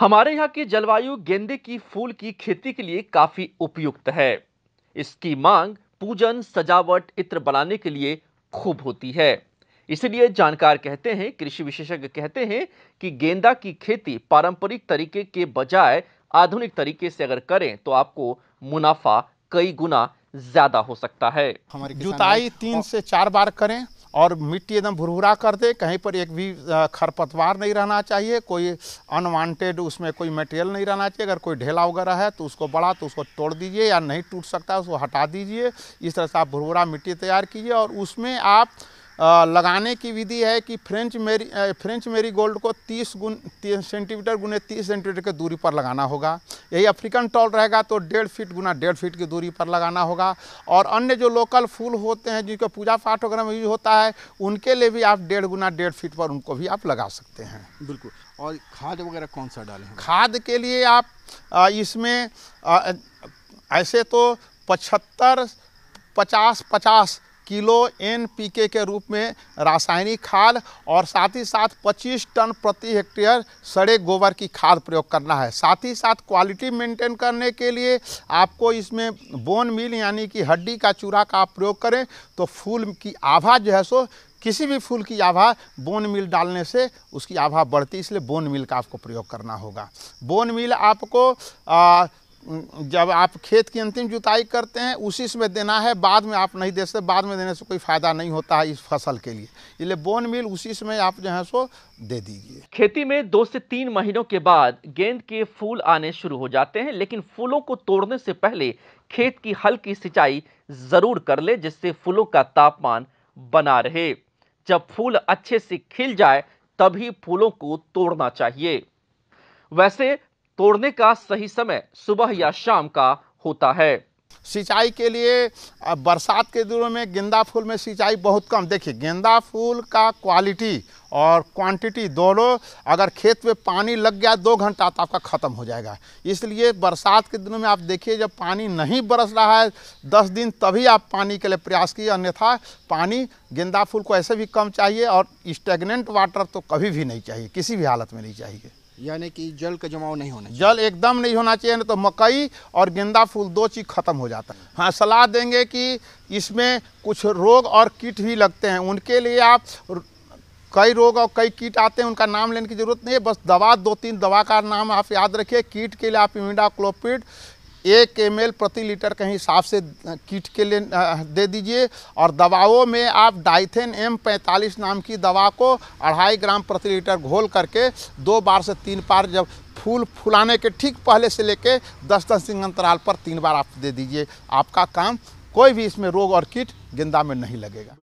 हमारे यहाँ की जलवायु गेंदे की फूल की खेती के लिए काफी उपयुक्त है इसकी मांग पूजन सजावट इत्र बनाने के लिए खूब होती है इसलिए जानकार कहते हैं कृषि विशेषज्ञ कहते हैं कि गेंदा की खेती पारंपरिक तरीके के बजाय आधुनिक तरीके से अगर करें तो आपको मुनाफा कई गुना ज्यादा हो सकता है जुताई तीन से चार बार करें और मिट्टी एकदम भुरभुरा कर दे कहीं पर एक भी खरपतवार नहीं रहना चाहिए कोई अनवांटेड उसमें कोई मटेरियल नहीं रहना चाहिए अगर कोई ढेला वगैरह है तो उसको बड़ा तो उसको तोड़ दीजिए या नहीं टूट सकता उसको हटा दीजिए इस तरह से आप भुरभुरा मिट्टी तैयार कीजिए और उसमें आप लगाने की विधि है कि फ्रेंच मेरी फ्रेंच मेरी गोल्ड को 30 गुन सेंटीमीटर गुने 30 सेंटीमीटर की दूरी पर लगाना होगा यही अफ्रीकन टॉल रहेगा तो डेढ़ फीट गुना डेढ़ फीट की दूरी पर लगाना होगा और अन्य जो लोकल फूल होते हैं जिनका पूजा पाठ वगैरह में यूज होता है उनके लिए भी आप डेढ़ गुना डेढ़ फीट पर उनको भी आप लगा सकते हैं बिल्कुल और खाद वगैरह कौन सा डालें खाद के लिए आप इसमें ऐसे तो पचहत्तर पचास पचास किलो एनपीके के रूप में रासायनिक खाद और साथ ही साथ 25 टन प्रति हेक्टेयर सड़े गोबर की खाद प्रयोग करना है साथ ही साथ क्वालिटी मेंटेन करने के लिए आपको इसमें बोन मिल यानी कि हड्डी का चूरा का आप प्रयोग करें तो फूल की आभा जो है सो किसी भी फूल की आभा बोन मिल डालने से उसकी आभा बढ़ती इसलिए बोन मिल का आपको प्रयोग करना होगा बोन मिल आपको आ, जब आप खेत की अंतिम जुताई करते हैं उसी समय देना है बाद में आप नहीं दे सकते बाद में देने से कोई फ़ायदा नहीं होता है इस फसल के लिए इसलिए बोन मिल उसी समय आप जो है सो दे दीजिए खेती में दो से तीन महीनों के बाद गेंद के फूल आने शुरू हो जाते हैं लेकिन फूलों को तोड़ने से पहले खेत की हल्की सिंचाई ज़रूर कर ले जिससे फूलों का तापमान बना रहे जब फूल अच्छे से खिल जाए तभी फूलों को तोड़ना चाहिए वैसे तोड़ने का सही समय सुबह या शाम का होता है सिंचाई के लिए बरसात के दिनों में गेंदा फूल में सिंचाई बहुत कम देखिए गेंदा फूल का क्वालिटी और क्वांटिटी दोनों अगर खेत में पानी लग गया दो घंटा तो आपका ख़त्म हो जाएगा इसलिए बरसात के दिनों में आप देखिए जब पानी नहीं बरस रहा है दस दिन तभी आप पानी के लिए प्रयास किए अन्यथा पानी गेंदा फूल को ऐसे भी कम चाहिए और स्टेगनेंट वाटर तो कभी भी नहीं चाहिए किसी भी हालत में नहीं चाहिए यानी कि जल का जमाव नहीं होना जल एकदम नहीं होना चाहिए ना तो मकई और गेंदा फूल दो चीज़ खत्म हो जाता है हाँ सलाह देंगे कि इसमें कुछ रोग और कीट भी लगते हैं उनके लिए आप कई रोग और कई कीट आते हैं उनका नाम लेने की ज़रूरत नहीं है बस दवा दो तीन दवा का नाम आप याद रखिए कीट के लिए आप क्लोपिड एक एम प्रति लीटर के हिसाब से कीट के लिए दे दीजिए और दवाओं में आप डाइथेन एम पैंतालीस नाम की दवा को अढ़ाई ग्राम प्रति लीटर घोल करके दो बार से तीन बार जब फूल फुलाने के ठीक पहले से लेके दस दस दिन अंतराल पर तीन बार आप दे दीजिए आपका काम कोई भी इसमें रोग और कीट गेंदा में नहीं लगेगा